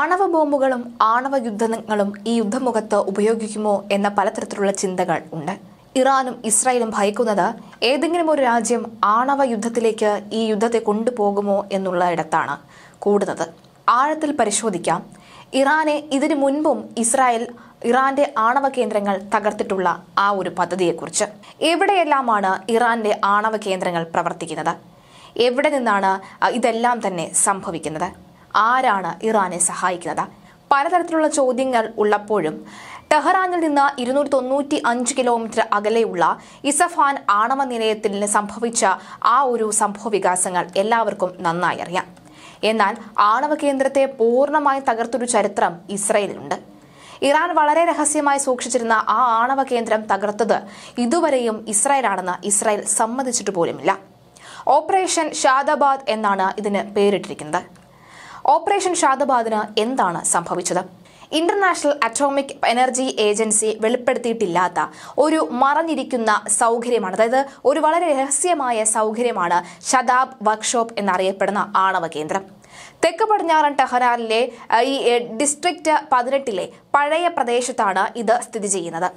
ആണവ ബോംബുകളും ആണവ യുദ്ധങ്ങളും ഈ യുദ്ധമുഖത്ത് ഉപയോഗിക്കുമോ എന്ന പലതരത്തിലുള്ള ചിന്തകൾ ഉണ്ട് ഇറാനും ഇസ്രായേലും ഭയക്കുന്നത് ഏതെങ്കിലും ഒരു രാജ്യം ആണവ യുദ്ധത്തിലേക്ക് ഈ യുദ്ധത്തെ കൊണ്ടുപോകുമോ എന്നുള്ള ഇടത്താണ് കൂടുന്നത് ആഴത്തിൽ പരിശോധിക്കാം ഇറാനെ ഇതിനു മുൻപും ഇസ്രായേൽ ഇറാന്റെ ആണവ കേന്ദ്രങ്ങൾ തകർത്തിട്ടുള്ള ആ ഒരു പദ്ധതിയെക്കുറിച്ച് എവിടെയെല്ലാമാണ് ഇറാന്റെ ആണവ കേന്ദ്രങ്ങൾ പ്രവർത്തിക്കുന്നത് എവിടെ നിന്നാണ് ഇതെല്ലാം തന്നെ സംഭവിക്കുന്നത് ആരാണ് ഇറാനെ സഹായിക്കുന്നത് പലതരത്തിലുള്ള ചോദ്യങ്ങൾ ഉള്ളപ്പോഴും ടെഹ്റാനിൽ നിന്ന് ഇരുന്നൂറ്റി തൊണ്ണൂറ്റി അഞ്ച് കിലോമീറ്റർ അകലെയുള്ള ഇസഫാൻ ആണവ നിലയത്തിൽ സംഭവിച്ച ആ ഒരു സംഭവ വികാസങ്ങൾ എല്ലാവർക്കും നന്നായി അറിയാം എന്നാൽ ആണവ കേന്ദ്രത്തെ പൂർണ്ണമായി തകർത്തൊരു ചരിത്രം ഇസ്രയേലിനുണ്ട് ഇറാൻ വളരെ രഹസ്യമായി സൂക്ഷിച്ചിരുന്ന ആ ആണവ കേന്ദ്രം തകർത്തത് ഇതുവരെയും ഇസ്രായേലാണെന്ന് ഇസ്രായേൽ സമ്മതിച്ചിട്ട് പോലുമില്ല ഓപ്പറേഷൻ ഷാദാബാദ് എന്നാണ് ഇതിന് പേരിട്ടിരിക്കുന്നത് ഓപ്പറേഷൻ ഷാദബാദിന് എന്താണ് സംഭവിച്ചത് ഇന്റർനാഷണൽ അറ്റോമിക് എനർജി ഏജൻസി വെളിപ്പെടുത്തിയിട്ടില്ലാത്ത ഒരു മറഞ്ഞിരിക്കുന്ന സൗകര്യമാണ് അതായത് ഒരു വളരെ രഹസ്യമായ സൗകര്യമാണ് ഷദാബ് വർക്ക്ഷോപ്പ് എന്നറിയപ്പെടുന്ന ആണവ കേന്ദ്രം തെക്ക് പടിഞ്ഞാറൻ ടെഹ്റാനിലെ ഈ ഡിസ്ട്രിക്ട് പതിനെട്ടിലെ പഴയ പ്രദേശത്താണ് ഇത് സ്ഥിതി ചെയ്യുന്നത്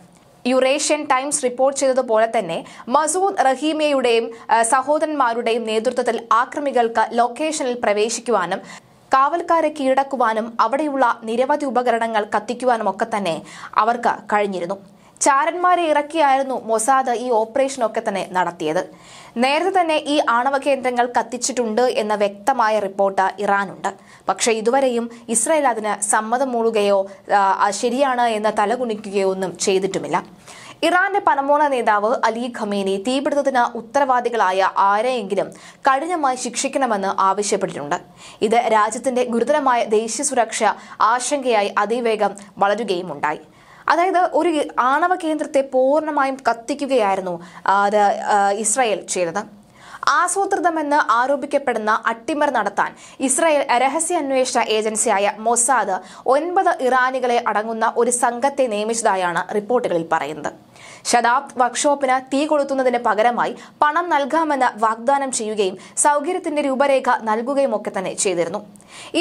യുറേഷ്യൻ ടൈംസ് റിപ്പോർട്ട് ചെയ്തതുപോലെ തന്നെ മസൂദ് റഹീമയുടെയും സഹോദരന്മാരുടെയും നേതൃത്വത്തിൽ ആക്രമികൾക്ക് ലൊക്കേഷനിൽ പ്രവേശിക്കുവാനും കാവൽക്കാരെ കീഴടക്കുവാനും അവിടെയുള്ള നിരവധി ഉപകരണങ്ങൾ കത്തിക്കുവാനും ഒക്കെ തന്നെ അവർക്ക് കഴിഞ്ഞിരുന്നു ചാരന്മാരെ ഇറക്കിയായിരുന്നു മൊസാദ് ഈ ഓപ്പറേഷനൊക്കെ തന്നെ നടത്തിയത് നേരത്തെ തന്നെ ഈ ആണവ കേന്ദ്രങ്ങൾ കത്തിച്ചിട്ടുണ്ട് എന്ന വ്യക്തമായ റിപ്പോർട്ട് ഇറാനുണ്ട് പക്ഷേ ഇതുവരെയും ഇസ്രായേൽ അതിന് സമ്മതം മൂളുകയോ ശരിയാണ് എന്ന് തലകുണിക്കുകയോ ഒന്നും ചെയ്തിട്ടുമില്ല ഇറാന്റെ പനമോണ നേതാവ് അലി ഖമേനി തീപിടുത്തത്തിന് ഉത്തരവാദികളായ ആരെയെങ്കിലും കഠിനമായി ശിക്ഷിക്കണമെന്ന് ആവശ്യപ്പെട്ടിട്ടുണ്ട് ഇത് രാജ്യത്തിന്റെ ഗുരുതരമായ ദേശീയ സുരക്ഷ ആശങ്കയായി അതിവേഗം വളരുകയുമുണ്ടായി അതായത് ഒരു ആണവ കേന്ദ്രത്തെ പൂർണ്ണമായും കത്തിക്കുകയായിരുന്നു അത് ഇസ്രായേൽ ചെയ്തത് ആസൂത്രിതമെന്ന് ആരോപിക്കപ്പെടുന്ന അട്ടിമർ നടത്താൻ ഇസ്രായേൽ രഹസ്യ അന്വേഷണ ഏജൻസിയായ മൊസാദ് ഒൻപത് ഇറാനികളെ അടങ്ങുന്ന ഒരു സംഘത്തെ നിയമിച്ചതായാണ് റിപ്പോർട്ടുകളിൽ പറയുന്നത് ശതാബ്ദ് വർക്ക്ഷോപ്പിന് തീ കൊളുത്തുന്നതിന് പകരമായി പണം നൽകാമെന്ന് വാഗ്ദാനം ചെയ്യുകയും സൗകര്യത്തിന്റെ രൂപരേഖ നൽകുകയും ഒക്കെ തന്നെ ചെയ്തിരുന്നു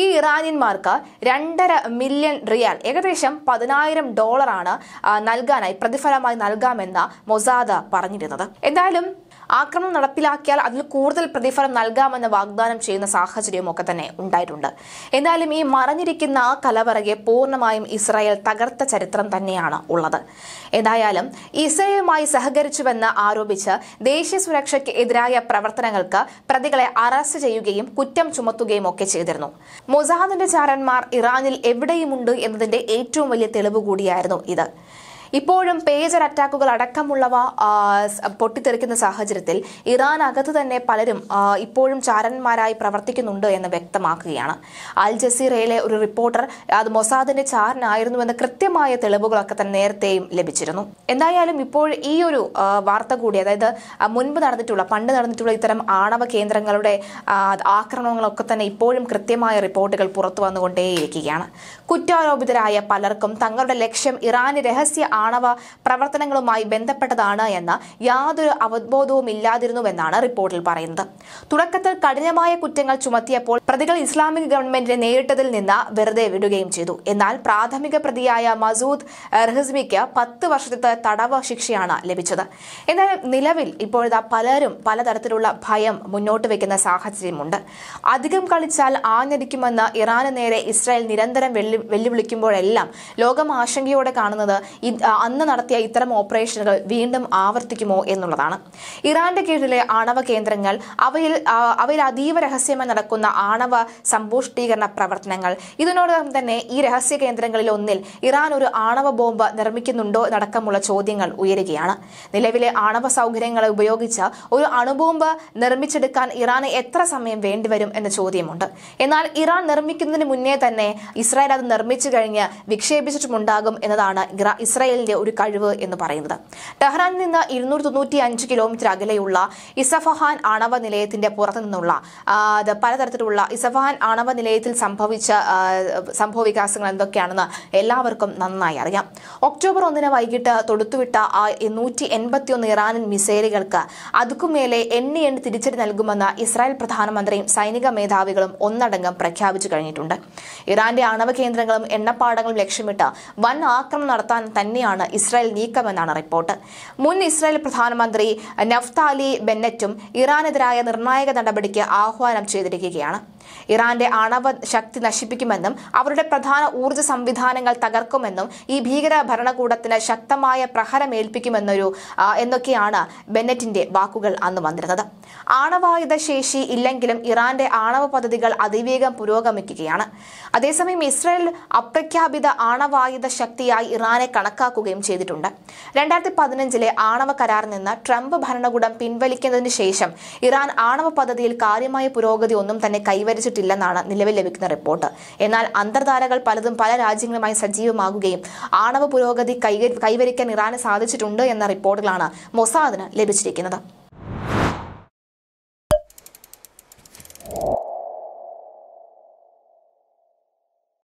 ഈ ഇറാനിയന്മാർക്ക് രണ്ടര മില്യൺ റിയാൽ ഏകദേശം പതിനായിരം ഡോളറാണ് നൽകാനായി പ്രതിഫലമായി നൽകാമെന്ന് മൊസാദ പറഞ്ഞിരുന്നത് എന്തായാലും ആക്രമണം നടപ്പിലാക്കിയാൽ അതിൽ കൂടുതൽ പ്രതിഫലം നൽകാമെന്ന് വാഗ്ദാനം ചെയ്യുന്ന ഒക്കെ തന്നെ ഉണ്ടായിട്ടുണ്ട് എന്തായാലും ഈ മറഞ്ഞിരിക്കുന്ന ആ കലവറയെ പൂർണ്ണമായും ഇസ്രായേൽ തകർത്ത ചരിത്രം തന്നെയാണ് ഉള്ളത് എന്തായാലും ഈ ഇസ്രയേലുമായി സഹകരിച്ചുവെന്ന് ആരോപിച്ച് ദേശീയ സുരക്ഷയ്ക്ക് എതിരായ പ്രവർത്തനങ്ങൾക്ക് പ്രതികളെ അറസ്റ്റ് ചെയ്യുകയും കുറ്റം ചുമത്തുകയും ഒക്കെ ചെയ്തിരുന്നു മൊസാദിന്റെ ചാരന്മാർ ഇറാനിൽ എവിടെയുമുണ്ട് എന്നതിന്റെ ഏറ്റവും വലിയ തെളിവ് കൂടിയായിരുന്നു ഇത് ഇപ്പോഴും പേജർ അറ്റാക്കുകൾ അടക്കമുള്ളവ പൊട്ടിത്തെറിക്കുന്ന സാഹചര്യത്തിൽ ഇറാൻ അകത്ത് തന്നെ പലരും ഇപ്പോഴും ചാരന്മാരായി പ്രവർത്തിക്കുന്നുണ്ട് എന്ന് വ്യക്തമാക്കുകയാണ് അൽ ജസീറയിലെ ഒരു റിപ്പോർട്ടർ അത് മൊസാദിന്റെ ചാരനായിരുന്നുവെന്ന കൃത്യമായ തെളിവുകളൊക്കെ തന്നെ നേരത്തെയും ലഭിച്ചിരുന്നു എന്തായാലും ഇപ്പോൾ ഈ ഒരു വാർത്ത കൂടി അതായത് മുൻപ് നടന്നിട്ടുള്ള പണ്ട് നടന്നിട്ടുള്ള ഇത്തരം ആണവ കേന്ദ്രങ്ങളുടെ ആക്രമണങ്ങളൊക്കെ തന്നെ ഇപ്പോഴും കൃത്യമായ റിപ്പോർട്ടുകൾ പുറത്തു വന്നുകൊണ്ടേയിരിക്കുകയാണ് കുറ്റാരോപിതരായ പലർക്കും തങ്ങളുടെ ലക്ഷ്യം ഇറാന് രഹസ്യ ആണവ പ്രവർത്തനങ്ങളുമായി ബന്ധപ്പെട്ടതാണ് എന്ന യാതൊരു അവബോധവും ഇല്ലാതിരുന്നുവെന്നാണ് റിപ്പോർട്ടിൽ പറയുന്നത് തുടക്കത്തിൽ കഠിനമായ കുറ്റങ്ങൾ ചുമത്തിയപ്പോൾ പ്രതികൾ ഇസ്ലാമിക് ഗവൺമെന്റിനെ നേരിട്ടതിൽ നിന്ന് വെറുതെ വിടുകയും ചെയ്തു എന്നാൽ പ്രാഥമിക പ്രതിയായ മസൂദ് റഹസ്മിക്ക് പത്ത് വർഷത്തെ തടവ് ശിക്ഷയാണ് ലഭിച്ചത് എന്നാൽ നിലവിൽ ഇപ്പോഴത്തെ പലരും പലതരത്തിലുള്ള ഭയം മുന്നോട്ട് വയ്ക്കുന്ന സാഹചര്യമുണ്ട് അധികം കളിച്ചാൽ ആഞ്ഞടിക്കുമെന്ന് ഇറാന് നേരെ ഇസ്രായേൽ നിരന്തരം വെല്ലുവിളിക്കുമ്പോഴെല്ലാം ലോകം ആശങ്കയോടെ കാണുന്നത് അന്ന് നടത്തിയ ഇത്തരം ഓപ്പറേഷനുകൾ വീണ്ടും ആവർത്തിക്കുമോ എന്നുള്ളതാണ് ഇറാന്റെ കീഴിലെ ആണവ കേന്ദ്രങ്ങൾ അവയിൽ അവയിൽ അതീവ രഹസ്യമായി നടക്കുന്ന ആണവ സമ്പുഷ്ടീകരണ പ്രവർത്തനങ്ങൾ ഇതിനോടകം തന്നെ ഈ രഹസ്യ കേന്ദ്രങ്ങളിൽ ഒന്നിൽ ഇറാൻ ഒരു ആണവ ബോംബ് നിർമ്മിക്കുന്നുണ്ടോ നടക്കമുള്ള ചോദ്യങ്ങൾ ഉയരുകയാണ് നിലവിലെ ആണവ സൗകര്യങ്ങളെ ഉപയോഗിച്ച് ഒരു അണുബോംബ് നിർമ്മിച്ചെടുക്കാൻ ഇറാന് എത്ര സമയം വേണ്ടിവരും എന്ന ചോദ്യമുണ്ട് എന്നാൽ ഇറാൻ നിർമ്മിക്കുന്നതിന് മുന്നേ തന്നെ ഇസ്രായേൽ അത് നിർമ്മിച്ചു കഴിഞ്ഞ് വിക്ഷേപിച്ചിട്ടുമുണ്ടാകും എന്നതാണ് ഇസ്രായേൽ ഇസ്രായേലിന്റെ ഒരു കഴിവ് എന്ന് പറയുന്നത് ടെഹ്റാനിൽ നിന്ന് ഇരുന്നൂറ്റി തൊണ്ണൂറ്റി അഞ്ച് കിലോമീറ്റർ അകലെയുള്ള ഇസഫഹാൻ ആണവ നിലയത്തിന്റെ പുറത്തു നിന്നുള്ള പലതരത്തിലുള്ള ഇസഫഹാൻ ആണവ നിലയത്തിൽ സംഭവിച്ച സംഭവ വികാസങ്ങൾ എന്തൊക്കെയാണെന്ന് എല്ലാവർക്കും നന്നായി അറിയാം ഒക്ടോബർ ഒന്നിന് വൈകിട്ട് തൊടുത്തുവിട്ട ആ നൂറ്റി എൺപത്തിയൊന്ന് ഇറാനിൻ മിസൈലുകൾക്ക് അതുക്കുമേലെ എണ്ണി എണ്ണി തിരിച്ചടി നൽകുമെന്ന് ഇസ്രായേൽ പ്രധാനമന്ത്രിയും സൈനിക മേധാവികളും ഒന്നടങ്കം പ്രഖ്യാപിച്ചു കഴിഞ്ഞിട്ടുണ്ട് ഇറാന്റെ ആണവ കേന്ദ്രങ്ങളും എണ്ണപ്പാടങ്ങളും ലക്ഷ്യമിട്ട് വൻ ആക്രമണം നടത്താൻ തന്നെയാണ് തന്നെയാണ് ഇസ്രായേൽ നീക്കമെന്നാണ് റിപ്പോർട്ട് മുൻ ഇസ്രായേൽ പ്രധാനമന്ത്രി നഫ്താലി ബെന്നറ്റും ഇറാനെതിരായ നിർണായക നടപടിക്ക് ആഹ്വാനം ചെയ്തിരിക്കുകയാണ് ഇറാന്റെ ആണവ ശക്തി നശിപ്പിക്കുമെന്നും അവരുടെ പ്രധാന ഊർജ്ജ സംവിധാനങ്ങൾ തകർക്കുമെന്നും ഈ ഭീകര ഭരണകൂടത്തിന് ശക്തമായ പ്രഹരമേൽപ്പിക്കുമെന്നൊരു എന്നൊക്കെയാണ് ബെന്നറ്റിന്റെ വാക്കുകൾ അന്ന് വന്നിരുന്നത് ആണവായുധ ശേഷി ഇല്ലെങ്കിലും ഇറാന്റെ ആണവ പദ്ധതികൾ അതിവേഗം പുരോഗമിക്കുകയാണ് അതേസമയം ഇസ്രായേൽ അപ്രഖ്യാപിത ആണവായുധ ശക്തിയായി ഇറാനെ കണക്കാക്കും ഉറപ്പാക്കുകയും ചെയ്തിട്ടുണ്ട് രണ്ടായിരത്തി പതിനഞ്ചിലെ ആണവ കരാറിൽ നിന്ന് ട്രംപ് ഭരണകൂടം പിൻവലിക്കുന്നതിന് ശേഷം ഇറാൻ ആണവ പദ്ധതിയിൽ കാര്യമായ പുരോഗതി ഒന്നും തന്നെ കൈവരിച്ചിട്ടില്ലെന്നാണ് നിലവിൽ ലഭിക്കുന്ന റിപ്പോർട്ട് എന്നാൽ അന്തർധാരകൾ പലതും പല രാജ്യങ്ങളുമായി സജീവമാകുകയും ആണവ പുരോഗതി കൈവരിക്കാൻ ഇറാന് സാധിച്ചിട്ടുണ്ട് എന്ന റിപ്പോർട്ടുകളാണ് മൊസാദിന് ലഭിച്ചിരിക്കുന്നത്